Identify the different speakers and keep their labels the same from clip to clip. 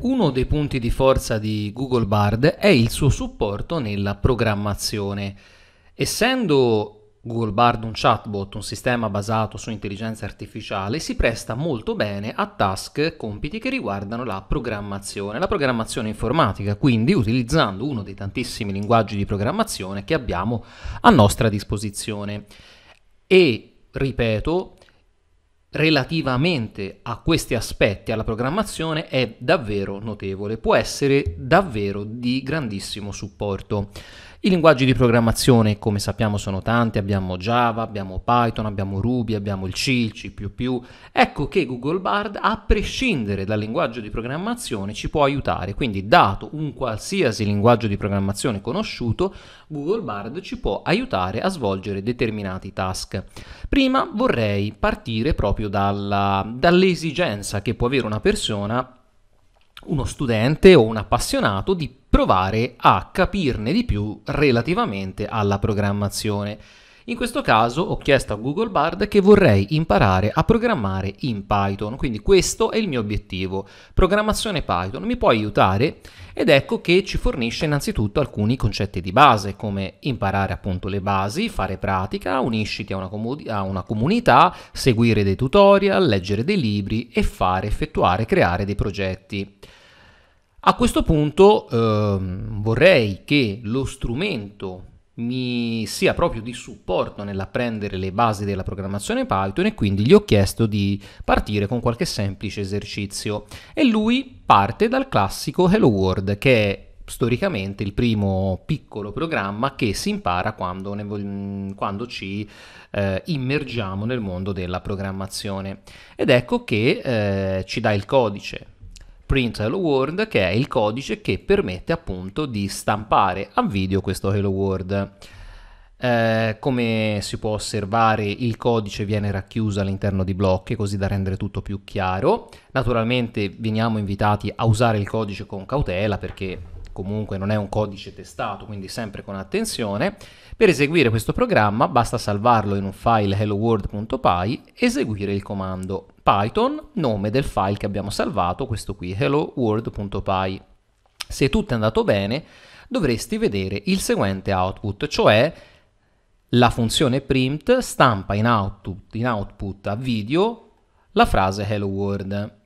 Speaker 1: Uno dei punti di forza di Google Bard è il suo supporto nella programmazione. Essendo Google Bard un chatbot, un sistema basato su intelligenza artificiale, si presta molto bene a task, compiti che riguardano la programmazione, la programmazione informatica, quindi utilizzando uno dei tantissimi linguaggi di programmazione che abbiamo a nostra disposizione. E, ripeto, relativamente a questi aspetti, alla programmazione, è davvero notevole, può essere davvero di grandissimo supporto. I linguaggi di programmazione, come sappiamo, sono tanti, abbiamo Java, abbiamo Python, abbiamo Ruby, abbiamo il C, il C++. Ecco che Google Bard, a prescindere dal linguaggio di programmazione, ci può aiutare. Quindi, dato un qualsiasi linguaggio di programmazione conosciuto, Google Bard ci può aiutare a svolgere determinati task. Prima vorrei partire proprio dalla, dall'esigenza che può avere una persona uno studente o un appassionato di provare a capirne di più relativamente alla programmazione. In questo caso ho chiesto a Google Bard che vorrei imparare a programmare in Python, quindi questo è il mio obiettivo. Programmazione Python mi può aiutare ed ecco che ci fornisce innanzitutto alcuni concetti di base, come imparare appunto le basi, fare pratica, unisciti a una, comod- a una comunità, seguire dei tutorial, leggere dei libri e fare, effettuare, creare dei progetti. A questo punto eh, vorrei che lo strumento mi sia proprio di supporto nell'apprendere le basi della programmazione Python e quindi gli ho chiesto di partire con qualche semplice esercizio e lui parte dal classico Hello World che è storicamente il primo piccolo programma che si impara quando, ne, quando ci eh, immergiamo nel mondo della programmazione ed ecco che eh, ci dà il codice print hello world che è il codice che permette appunto di stampare a video questo hello world. Eh, come si può osservare il codice viene racchiuso all'interno di blocchi così da rendere tutto più chiaro. Naturalmente veniamo invitati a usare il codice con cautela perché comunque non è un codice testato quindi sempre con attenzione per eseguire questo programma basta salvarlo in un file helloworld.py, eseguire il comando python, nome del file che abbiamo salvato, questo qui, helloworld.py. Se tutto è andato bene, dovresti vedere il seguente output, cioè la funzione print stampa in output, in output a video la frase hello world.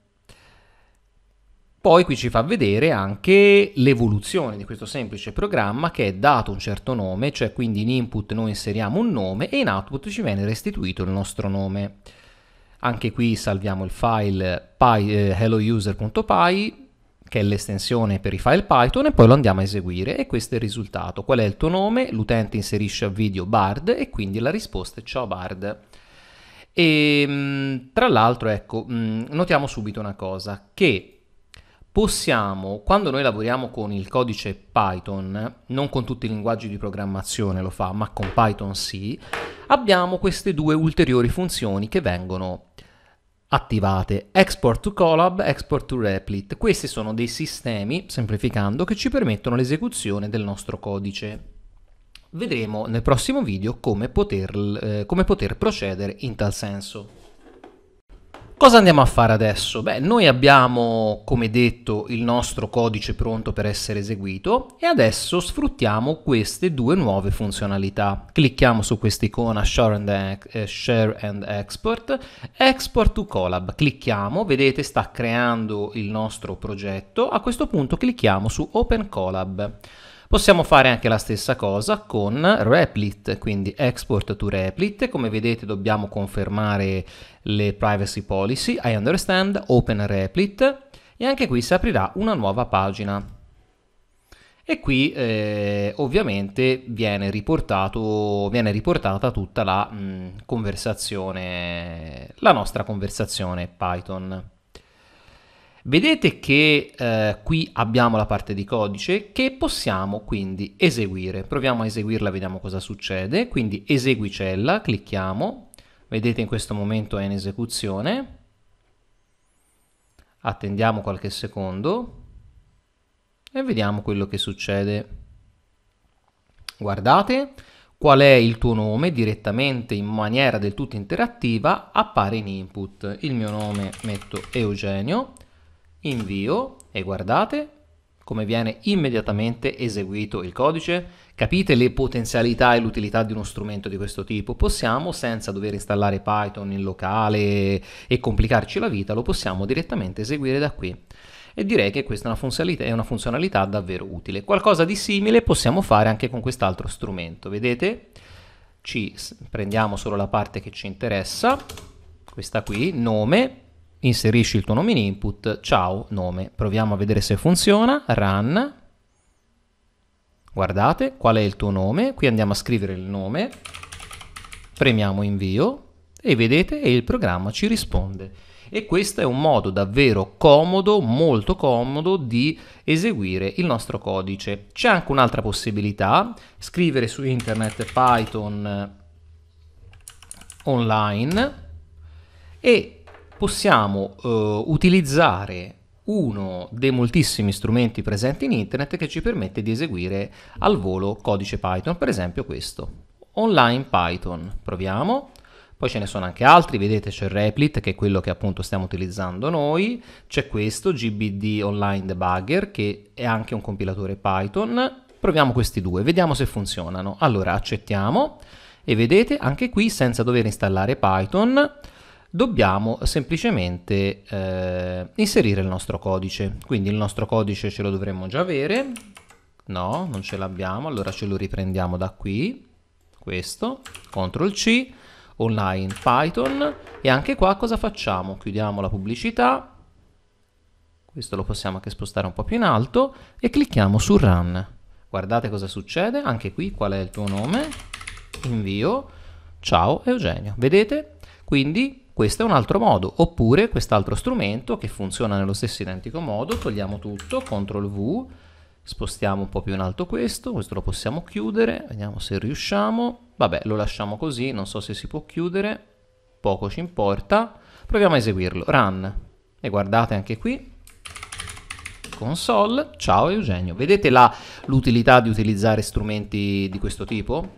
Speaker 1: Poi qui ci fa vedere anche l'evoluzione di questo semplice programma che è dato un certo nome, cioè quindi in input noi inseriamo un nome e in output ci viene restituito il nostro nome. Anche qui salviamo il file eh, hellouser.py che è l'estensione per i file Python e poi lo andiamo a eseguire e questo è il risultato. Qual è il tuo nome? L'utente inserisce a video Bard e quindi la risposta è ciao Bard. E ehm, tra l'altro ecco, mm, notiamo subito una cosa, che possiamo, quando noi lavoriamo con il codice Python, non con tutti i linguaggi di programmazione lo fa, ma con Python sì, abbiamo queste due ulteriori funzioni che vengono attivate, export to collab, export to replit. Questi sono dei sistemi, semplificando, che ci permettono l'esecuzione del nostro codice. Vedremo nel prossimo video come poter, eh, come poter procedere in tal senso. Cosa andiamo a fare adesso? Beh, noi abbiamo, come detto, il nostro codice pronto per essere eseguito e adesso sfruttiamo queste due nuove funzionalità. Clicchiamo su quest'icona share, eh, share and Export, Export to Colab. Clicchiamo, vedete sta creando il nostro progetto. A questo punto clicchiamo su Open Colab. Possiamo fare anche la stessa cosa con Replit, quindi export to Replit. Come vedete dobbiamo confermare le privacy policy, I understand, open Replit e anche qui si aprirà una nuova pagina. E qui eh, ovviamente viene, viene, riportata tutta la mh, mm, conversazione, la nostra conversazione Python. Vedete che eh, qui abbiamo la parte di codice che possiamo quindi eseguire. Proviamo a eseguirla, vediamo cosa succede. Quindi eseguicella, clicchiamo. Vedete in questo momento è in esecuzione. Attendiamo qualche secondo e vediamo quello che succede. Guardate, qual è il tuo nome direttamente in maniera del tutto interattiva appare in input. Il mio nome metto Eugenio invio e guardate come viene immediatamente eseguito il codice. Capite le potenzialità e l'utilità di uno strumento di questo tipo? Possiamo, senza dover installare Python in locale e complicarci la vita, lo possiamo direttamente eseguire da qui. E direi che questa è una funzionalità, è una funzionalità davvero utile. Qualcosa di simile possiamo fare anche con quest'altro strumento. Vedete? Ci prendiamo solo la parte che ci interessa, questa qui, nome, inserisci il tuo nome in input, ciao nome, proviamo a vedere se funziona, run, guardate qual è il tuo nome, qui andiamo a scrivere il nome, premiamo invio e vedete e il programma ci risponde. E questo è un modo davvero comodo, molto comodo di eseguire il nostro codice. C'è anche un'altra possibilità, scrivere su internet Python online e possiamo eh, utilizzare uno dei moltissimi strumenti presenti in internet che ci permette di eseguire al volo codice Python, per esempio questo, online Python. Proviamo. Poi ce ne sono anche altri, vedete c'è Replit che è quello che appunto stiamo utilizzando noi, c'è questo GBD Online Debugger che è anche un compilatore Python. Proviamo questi due, vediamo se funzionano. Allora accettiamo e vedete anche qui senza dover installare Python dobbiamo semplicemente eh, inserire il nostro codice. Quindi il nostro codice ce lo dovremmo già avere. No, non ce l'abbiamo, allora ce lo riprendiamo da qui. Questo, CTRL C, online Python. E anche qua cosa facciamo? Chiudiamo la pubblicità. Questo lo possiamo anche spostare un po' più in alto e clicchiamo su Run. Guardate cosa succede, anche qui qual è il tuo nome, invio, ciao Eugenio. Vedete? Quindi questo è un altro modo, oppure quest'altro strumento che funziona nello stesso identico modo, togliamo tutto, CTRL V, spostiamo un po' più in alto questo, questo lo possiamo chiudere, vediamo se riusciamo, vabbè lo lasciamo così, non so se si può chiudere, poco ci importa, proviamo a eseguirlo, run, e guardate anche qui, console, ciao Eugenio, vedete l'utilità di utilizzare strumenti di questo tipo?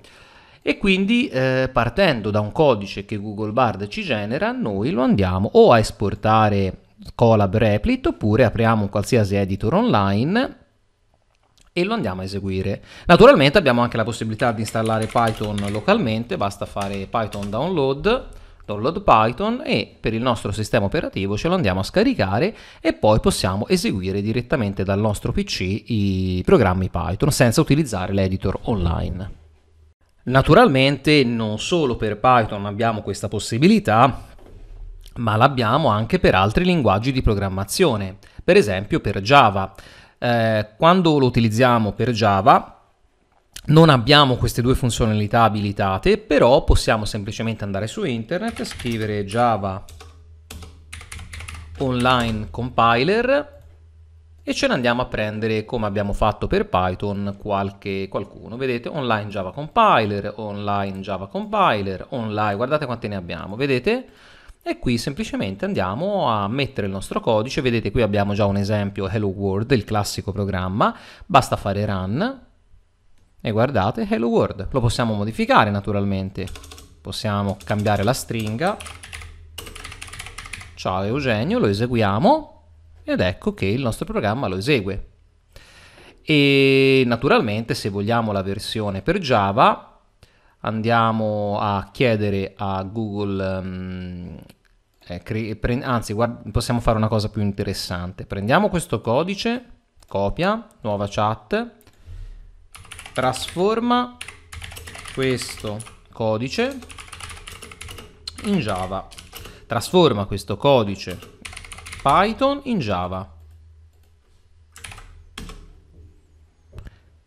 Speaker 1: e quindi eh, partendo da un codice che Google Bard ci genera noi lo andiamo o a esportare Colab Replit oppure apriamo un qualsiasi editor online e lo andiamo a eseguire. Naturalmente abbiamo anche la possibilità di installare Python localmente, basta fare Python download, download Python e per il nostro sistema operativo ce lo andiamo a scaricare e poi possiamo eseguire direttamente dal nostro PC i programmi Python senza utilizzare l'editor online. Naturalmente non solo per Python abbiamo questa possibilità, ma l'abbiamo anche per altri linguaggi di programmazione, per esempio per Java. Eh, quando lo utilizziamo per Java non abbiamo queste due funzionalità abilitate, però possiamo semplicemente andare su internet, scrivere Java online compiler e ce ne andiamo a prendere come abbiamo fatto per Python qualche, qualcuno. Vedete online Java compiler, online Java compiler, online, guardate quante ne abbiamo, vedete? E qui semplicemente andiamo a mettere il nostro codice, vedete qui abbiamo già un esempio Hello World, il classico programma, basta fare run e guardate Hello World, lo possiamo modificare naturalmente, possiamo cambiare la stringa, ciao Eugenio, lo eseguiamo ed ecco che il nostro programma lo esegue. E naturalmente se vogliamo la versione per Java andiamo a chiedere a Google, um, eh, cre- pre- anzi guard- possiamo fare una cosa più interessante, prendiamo questo codice, copia, nuova chat, trasforma questo codice in Java, trasforma questo codice Python in Java.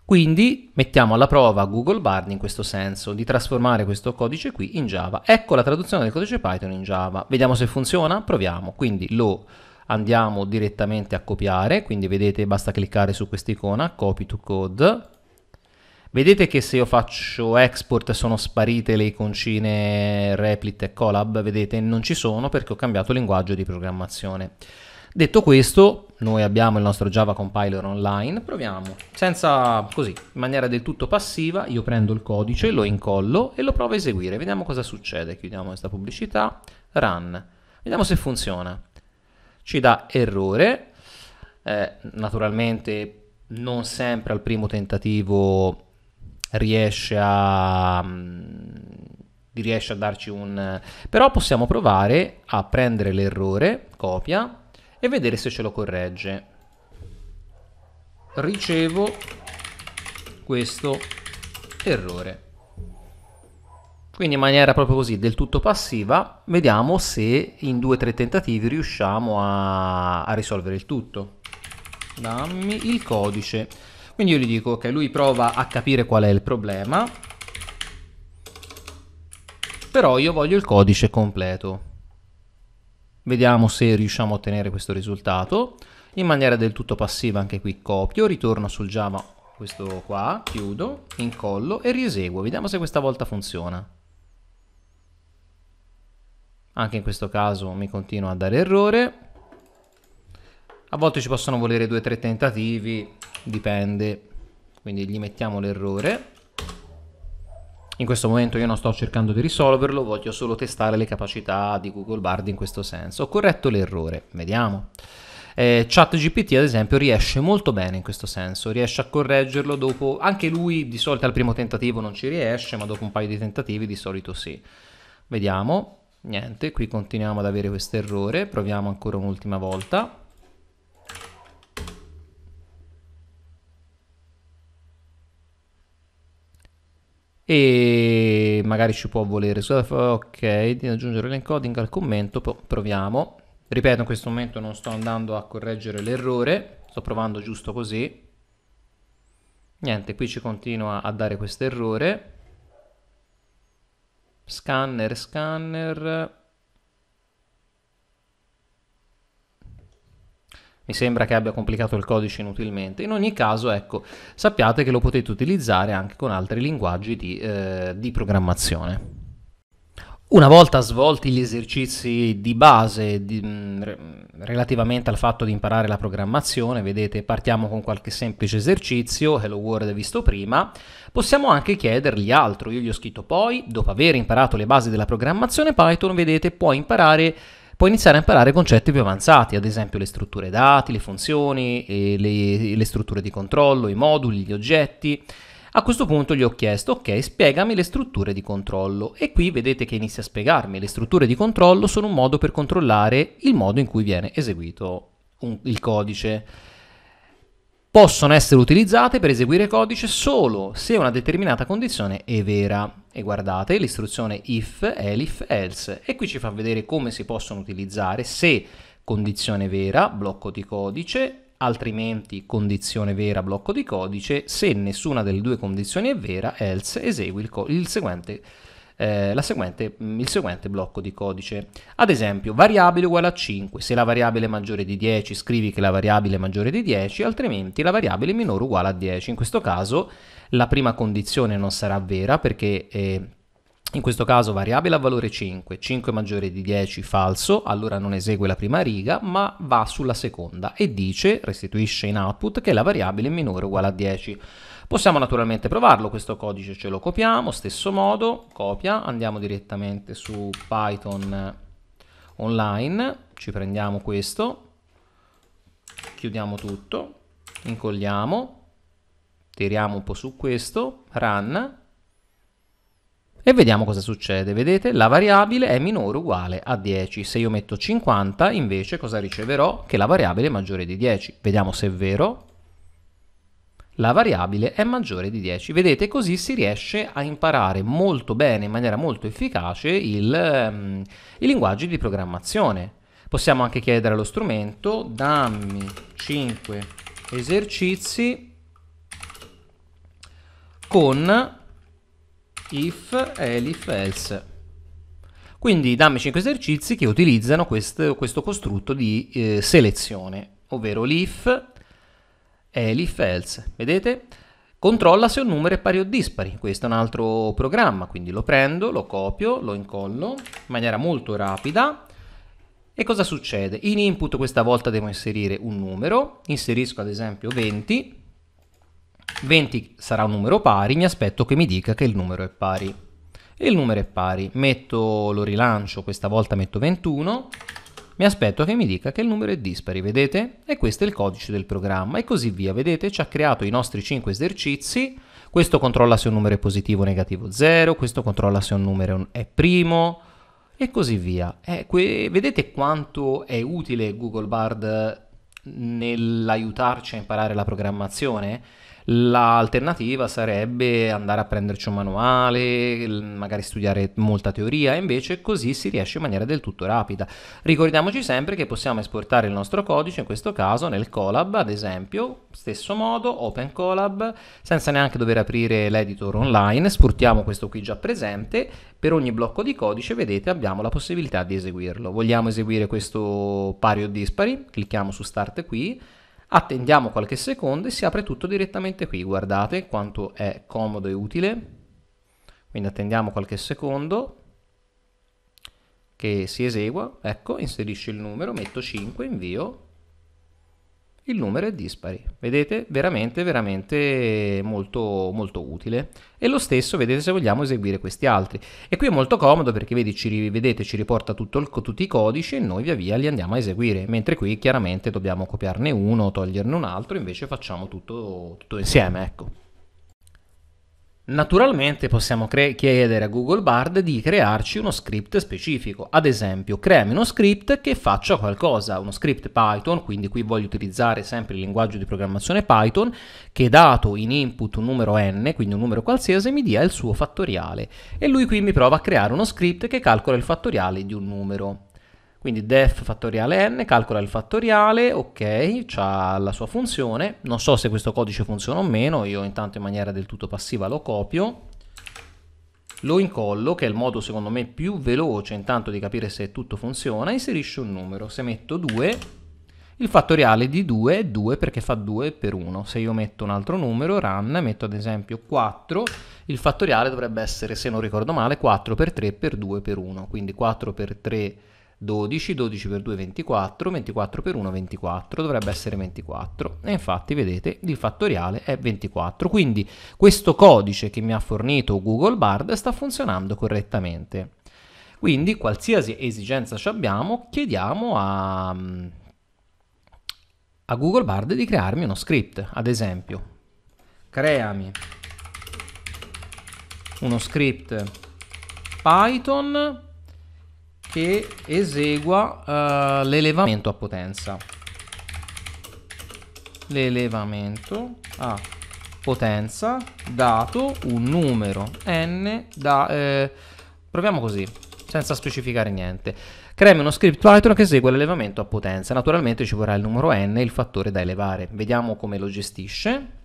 Speaker 1: Quindi mettiamo alla prova Google Bard in questo senso, di trasformare questo codice qui in Java. Ecco la traduzione del codice Python in Java. Vediamo se funziona, proviamo. Quindi lo andiamo direttamente a copiare, quindi vedete basta cliccare su quest'icona, copy to code, Vedete che se io faccio export sono sparite le iconcine Replit e Colab? Vedete, non ci sono perché ho cambiato linguaggio di programmazione. Detto questo, noi abbiamo il nostro Java compiler online, proviamo, senza così, in maniera del tutto passiva, io prendo il codice, lo incollo e lo provo a eseguire, vediamo cosa succede, chiudiamo questa pubblicità, run, vediamo se funziona, ci dà errore, eh, naturalmente non sempre al primo tentativo riesce a mm, riesce a darci un però possiamo provare a prendere l'errore copia e vedere se ce lo corregge ricevo questo errore quindi in maniera proprio così del tutto passiva vediamo se in due o tre tentativi riusciamo a, a risolvere il tutto dammi il codice quindi io gli dico, ok, lui prova a capire qual è il problema, però io voglio il codice completo. Vediamo se riusciamo a ottenere questo risultato. In maniera del tutto passiva anche qui copio, ritorno sul Java questo qua, chiudo, incollo e rieseguo. Vediamo se questa volta funziona. Anche in questo caso mi continua a dare errore. A volte ci possono volere due o tre tentativi, dipende. Quindi gli mettiamo l'errore. In questo momento io non sto cercando di risolverlo, voglio solo testare le capacità di Google Bard in questo senso. Ho corretto l'errore, vediamo. Eh, ChatGPT ad esempio riesce molto bene in questo senso, riesce a correggerlo dopo, anche lui di solito al primo tentativo non ci riesce, ma dopo un paio di tentativi di solito sì. Vediamo, niente, qui continuiamo ad avere questo errore, proviamo ancora un'ultima volta. e magari ci può volere. Ok, di aggiungere l'encoding al commento, proviamo. Ripeto, in questo momento non sto andando a correggere l'errore, sto provando giusto così. Niente, qui ci continua a dare questo errore. Scanner, scanner. mi sembra che abbia complicato il codice inutilmente. In ogni caso, ecco, sappiate che lo potete utilizzare anche con altri linguaggi di, eh, di programmazione. Una volta svolti gli esercizi di base di, mm, relativamente al fatto di imparare la programmazione, vedete, partiamo con qualche semplice esercizio, Hello World visto prima, possiamo anche chiedergli altro, io gli ho scritto poi, dopo aver imparato le basi della programmazione Python, vedete, puoi imparare puoi iniziare a imparare concetti più avanzati, ad esempio le strutture dati, le funzioni, le, le strutture di controllo, i moduli, gli oggetti. A questo punto gli ho chiesto, ok, spiegami le strutture di controllo e qui vedete che inizia a spiegarmi, le strutture di controllo sono un modo per controllare il modo in cui viene eseguito un, il codice. Possono essere utilizzate per eseguire codice solo se una determinata condizione è vera e guardate l'istruzione if, elif, else e qui ci fa vedere come si possono utilizzare se condizione vera, blocco di codice, altrimenti condizione vera, blocco di codice, se nessuna delle due condizioni è vera, else esegui il, il seguente eh, seguente, mm, il seguente blocco di codice. Ad esempio, variabile uguale a 5, se la variabile è maggiore di 10 scrivi che la variabile è maggiore di 10, altrimenti la variabile è minore uguale a 10. In questo caso la prima condizione non sarà vera perché... Eh, in questo caso variabile a valore 5, 5 maggiore di 10 falso, allora non esegue la prima riga ma va sulla seconda e dice, restituisce in output che la variabile è minore o uguale a 10. Possiamo naturalmente provarlo questo codice, ce lo copiamo, stesso modo, copia, andiamo direttamente su Python eh, online, ci prendiamo questo, chiudiamo tutto, incolliamo, tiriamo un po' su questo, run, e vediamo cosa succede. Vedete? La variabile è minore o uguale a 10. Se io metto 50, invece cosa riceverò? Che la variabile è maggiore di 10. Vediamo se è vero la variabile è maggiore di 10. Vedete, così si riesce a imparare molto bene, in maniera molto efficace, il, um, i linguaggi di programmazione. Possiamo anche chiedere allo strumento, dammi 5 esercizi con if, elif, else. Quindi dammi 5 esercizi che utilizzano questo, questo costrutto di eh, selezione, ovvero l'if, Eli else Vedete? Controlla se un numero è pari o dispari. Questo è un altro programma, quindi lo prendo, lo copio, lo incollo in maniera molto rapida. E cosa succede? In input questa volta devo inserire un numero, inserisco ad esempio 20, 20 sarà un numero pari, mi aspetto che mi dica che il numero è pari. E il numero è pari, metto, lo rilancio, questa volta metto 21, mi aspetto che mi dica che il numero è dispari, vedete? E questo è il codice del programma e così via, vedete? Ci ha creato i nostri 5 esercizi, questo controlla se un numero è positivo o negativo 0, questo controlla se un numero è primo e così via. Eh, e vedete quanto è utile Google Bard eh, nell'aiutarci a imparare la programmazione? L'alternativa sarebbe andare a prenderci un manuale, magari studiare molta teoria, invece così si riesce in maniera del tutto rapida. Ricordiamoci sempre che possiamo esportare il nostro codice, in questo caso nel Colab, ad esempio, stesso modo, Open Colab, senza neanche dover aprire l'editor online, esportiamo questo qui già presente, per ogni blocco di codice, vedete, abbiamo la possibilità di eseguirlo. Vogliamo eseguire questo pari o dispari, clicchiamo su Start qui, Attendiamo qualche secondo e si apre tutto direttamente qui. Guardate quanto è comodo e utile. Quindi attendiamo qualche secondo che si esegua. Ecco, inserisce il numero, metto 5, invio il numero è dispari. Vedete? Veramente, veramente molto, molto utile. E lo stesso, vedete, se vogliamo eseguire questi altri. E qui è molto comodo perché, vedi, ci rivedete, ci riporta il, tutti i codici e noi via via li andiamo a eseguire. Mentre qui, chiaramente, dobbiamo copiarne uno, toglierne un altro, invece facciamo tutto, tutto insieme, ecco. Naturalmente possiamo cre- chiedere a Google Bard di crearci uno script specifico, ad esempio creami uno script che faccia qualcosa, uno script Python, quindi qui voglio utilizzare sempre il linguaggio di programmazione Python, che dato in input un numero n, quindi un numero qualsiasi, mi dia il suo fattoriale e lui qui mi prova a creare uno script che calcola il fattoriale di un numero. Quindi def fattoriale n, calcola il fattoriale, ok, ha la sua funzione, non so se questo codice funziona o meno, io intanto in maniera del tutto passiva lo copio, lo incollo, che è il modo secondo me più veloce intanto di capire se tutto funziona, inserisce un numero, se metto 2, il fattoriale di 2 è 2 perché fa 2 per 1, se io metto un altro numero, run, metto ad esempio 4, il fattoriale dovrebbe essere, se non ricordo male, 4 per 3 per 2 per 1, quindi 4 per 3 per 12, 12 per 2 24, 24 per 1 24, dovrebbe essere 24 e infatti vedete il fattoriale è 24, quindi questo codice che mi ha fornito Google Bard sta funzionando correttamente. Quindi qualsiasi esigenza ci abbiamo chiediamo a, a Google Bard di crearmi uno script, ad esempio creami uno script Python che esegua uh, l'elevamento a potenza. L'elevamento a potenza dato un numero n da... Eh, proviamo così, senza specificare niente. Creiamo uno script Python che esegue l'elevamento a potenza. Naturalmente ci vorrà il numero n e il fattore da elevare. Vediamo come lo gestisce.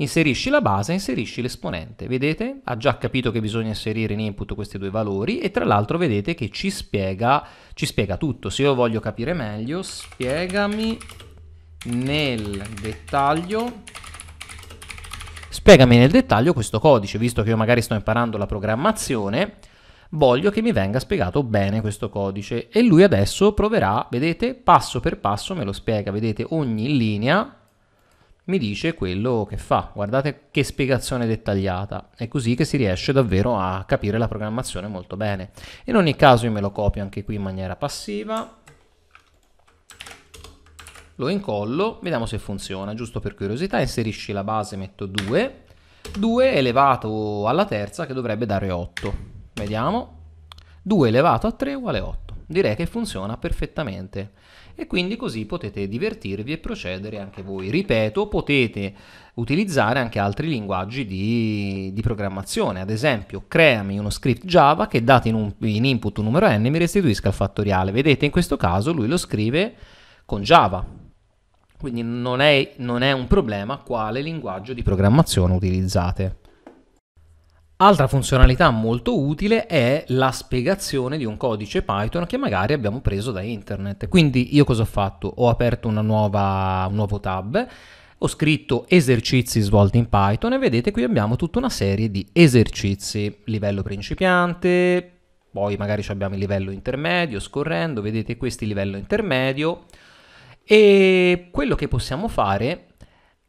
Speaker 1: Inserisci la base, inserisci l'esponente. Vedete? Ha già capito che bisogna inserire in input questi due valori e tra l'altro vedete che ci spiega, ci spiega tutto. Se io voglio capire meglio, spiegami nel dettaglio spiegami nel dettaglio questo codice, visto che io magari sto imparando la programmazione, voglio che mi venga spiegato bene questo codice e lui adesso proverà, vedete, passo per passo me lo spiega, vedete, ogni linea mi dice quello che fa. Guardate che spiegazione dettagliata. È così che si riesce davvero a capire la programmazione molto bene. In ogni caso io me lo copio anche qui in maniera passiva. Lo incollo, vediamo se funziona, giusto per curiosità, inserisci la base, metto 2, 2 elevato alla terza che dovrebbe dare 8, vediamo, 2 elevato a 3 uguale 8, direi che funziona perfettamente e quindi così potete divertirvi e procedere anche voi. Ripeto, potete utilizzare anche altri linguaggi di, di programmazione, ad esempio creami uno script Java che dato in, un, in input un numero n mi restituisca il fattoriale. Vedete in questo caso lui lo scrive con Java, quindi non è, non è un problema quale linguaggio di programmazione utilizzate. Altra funzionalità molto utile è la spiegazione di un codice Python che magari abbiamo preso da internet. Quindi io cosa ho fatto? Ho aperto nuova, un nuovo tab, ho scritto esercizi svolti in Python e vedete qui abbiamo tutta una serie di esercizi, livello principiante, poi magari abbiamo il livello intermedio, scorrendo, vedete questi livello intermedio e quello che possiamo fare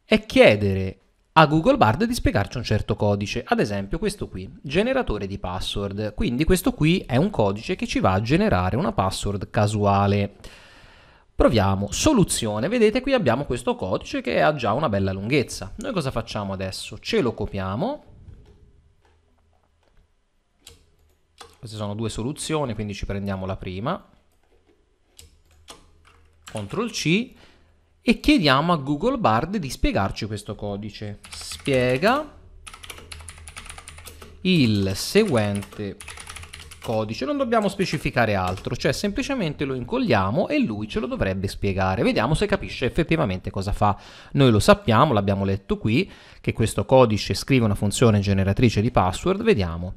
Speaker 1: è chiedere a Google Bard di spiegarci un certo codice, ad esempio questo qui, generatore di password. Quindi questo qui è un codice che ci va a generare una password casuale. Proviamo, soluzione, vedete qui abbiamo questo codice che ha già una bella lunghezza. Noi cosa facciamo adesso? Ce lo copiamo. Queste sono due soluzioni, quindi ci prendiamo la prima. CTRL C e chiediamo a Google Bard di spiegarci questo codice. Spiega il seguente codice, non dobbiamo specificare altro, cioè semplicemente lo incolliamo e lui ce lo dovrebbe spiegare. Vediamo se capisce effettivamente cosa fa. Noi lo sappiamo, l'abbiamo letto qui, che questo codice scrive una funzione generatrice di password, vediamo.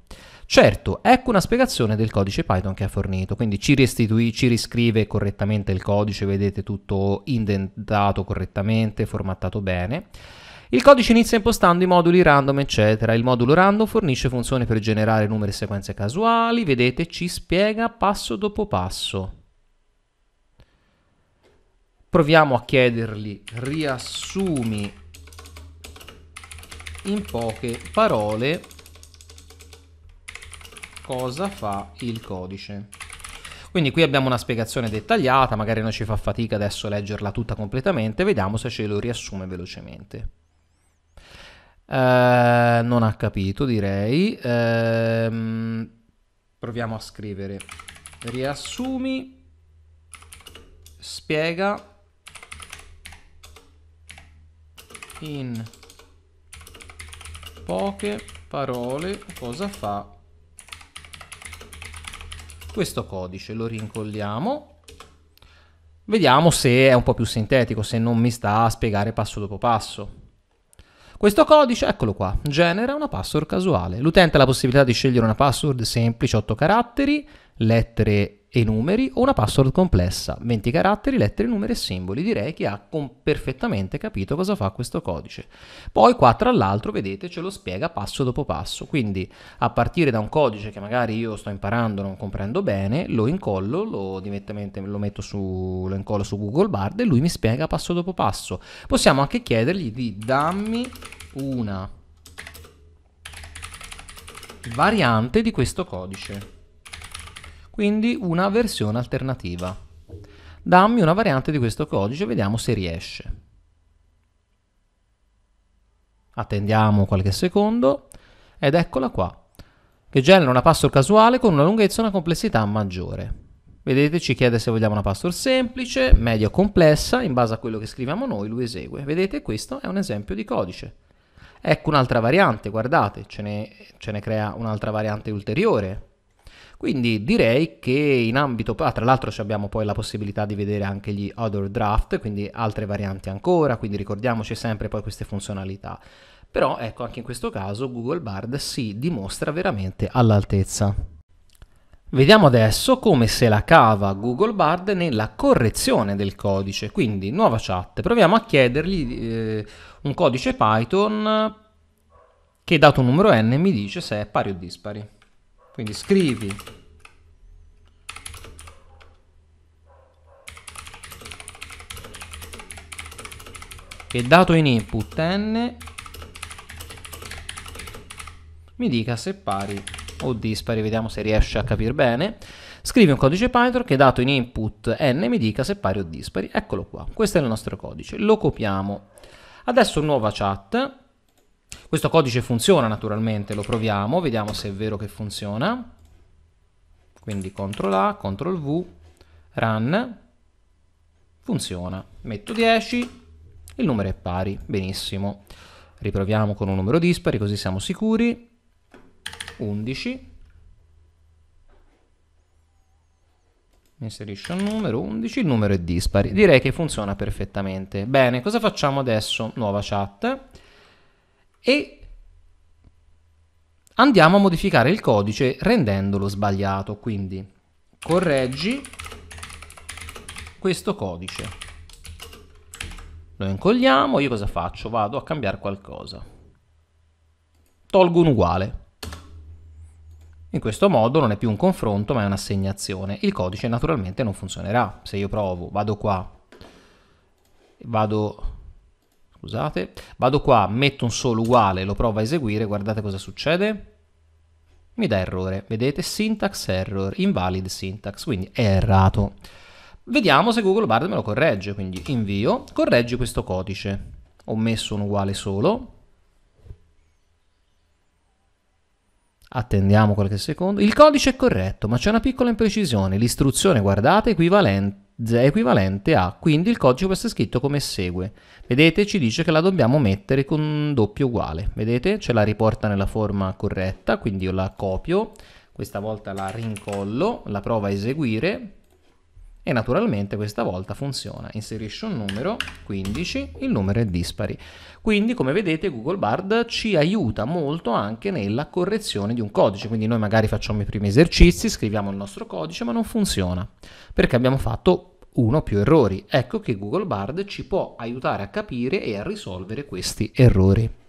Speaker 1: Certo, ecco una spiegazione del codice Python che ha fornito, quindi ci restituisce, ci riscrive correttamente il codice, vedete tutto indentato correttamente, formattato bene. Il codice inizia impostando i moduli random, eccetera. Il modulo random fornisce funzioni per generare numeri e sequenze casuali. Vedete, ci spiega passo dopo passo. Proviamo a chiedergli, riassumi in poche parole cosa fa il codice. Quindi qui abbiamo una spiegazione dettagliata, magari non ci fa fatica adesso leggerla tutta completamente, vediamo se ce lo riassume velocemente. Eh, non ha capito direi. Eh, proviamo a scrivere. Riassumi, spiega in poche parole cosa fa questo codice, lo rincolliamo, vediamo se è un po' più sintetico, se non mi sta a spiegare passo dopo passo. Questo codice, eccolo qua, genera una password casuale. L'utente ha la possibilità di scegliere una password semplice, 8 caratteri, lettere e numeri o una password complessa, 20 caratteri, lettere, numeri e simboli. Direi che ha perfettamente capito cosa fa questo codice. Poi qua tra l'altro vedete ce lo spiega passo dopo passo, quindi a partire da un codice che magari io sto imparando, non comprendo bene, lo incollo, lo, lo metto su, lo incollo su Google Bard e lui mi spiega passo dopo passo. Possiamo anche chiedergli di dammi una variante di questo codice quindi una versione alternativa. Dammi una variante di questo codice, vediamo se riesce. Attendiamo qualche secondo ed eccola qua, che genera una password casuale con una lunghezza e una complessità maggiore. Vedete ci chiede se vogliamo una password semplice, media o complessa, in base a quello che scriviamo noi lui esegue. Vedete questo è un esempio di codice. Ecco un'altra variante, guardate, ce ne, ce ne crea un'altra variante ulteriore, quindi direi che in ambito, ah, tra l'altro abbiamo poi la possibilità di vedere anche gli other draft, quindi altre varianti ancora, quindi ricordiamoci sempre poi queste funzionalità. Però ecco, anche in questo caso Google Bard si dimostra veramente all'altezza. Vediamo adesso come se la cava Google Bard nella correzione del codice, quindi nuova chat. Proviamo a chiedergli eh, un codice Python che dato un numero n mi dice se è pari o dispari. Quindi scrivi che dato in input n mi dica se pari o dispari, vediamo se riesce a capire bene. Scrivi un codice Python che dato in input n mi dica se pari o dispari. Eccolo qua, questo è il nostro codice, lo copiamo. Adesso nuova chat, questo codice funziona naturalmente, lo proviamo, vediamo se è vero che funziona. Quindi CTRL A, CTRL V, run, funziona. Metto 10, il numero è pari, benissimo. Riproviamo con un numero dispari così siamo sicuri. 11. Inserisce un numero, 11, il numero è dispari. Direi che funziona perfettamente. Bene, cosa facciamo adesso? Nuova chat. E andiamo a modificare il codice rendendolo sbagliato. Quindi correggi questo codice lo incolliamo, io cosa faccio? Vado a cambiare qualcosa. Tolgo un uguale. In questo modo non è più un confronto ma è un'assegnazione. Il codice naturalmente non funzionerà. Se io provo, vado qua, vado, scusate, vado qua, metto un solo uguale, lo provo a eseguire, guardate cosa succede. Mi dà errore, vedete? Syntax error, invalid syntax, quindi è errato. Vediamo se Google Bard me lo corregge, quindi invio, correggi questo codice. Ho messo un uguale solo. Attendiamo qualche secondo. Il codice è corretto, ma c'è una piccola imprecisione. L'istruzione, guardate, è equivalente a, quindi il codice può essere scritto come segue. Vedete, ci dice che la dobbiamo mettere con un doppio uguale. Vedete, ce la riporta nella forma corretta, quindi io la copio. Questa volta la rincollo, la provo a eseguire e naturalmente questa volta funziona. Inserisci un numero, 15, il numero è dispari. Quindi come vedete Google Bard ci aiuta molto anche nella correzione di un codice, quindi noi magari facciamo i primi esercizi, scriviamo il nostro codice ma non funziona perché abbiamo fatto uno o più errori. Ecco che Google Bard ci può aiutare a capire e a risolvere questi errori.